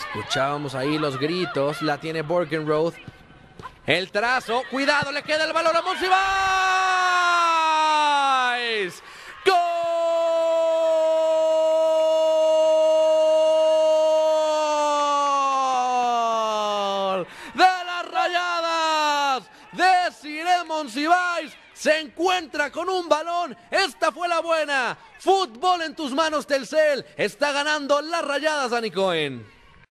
Escuchamos ahí los gritos. La tiene Borgenroth. El trazo. Cuidado, le queda el balón a Monsiváis. ¡Gol! De las rayadas. De Cire Monsiváis se encuentra con un balón. Esta fue la buena. Fútbol en tus manos, Telcel. Está ganando las rayadas, Dani Cohen.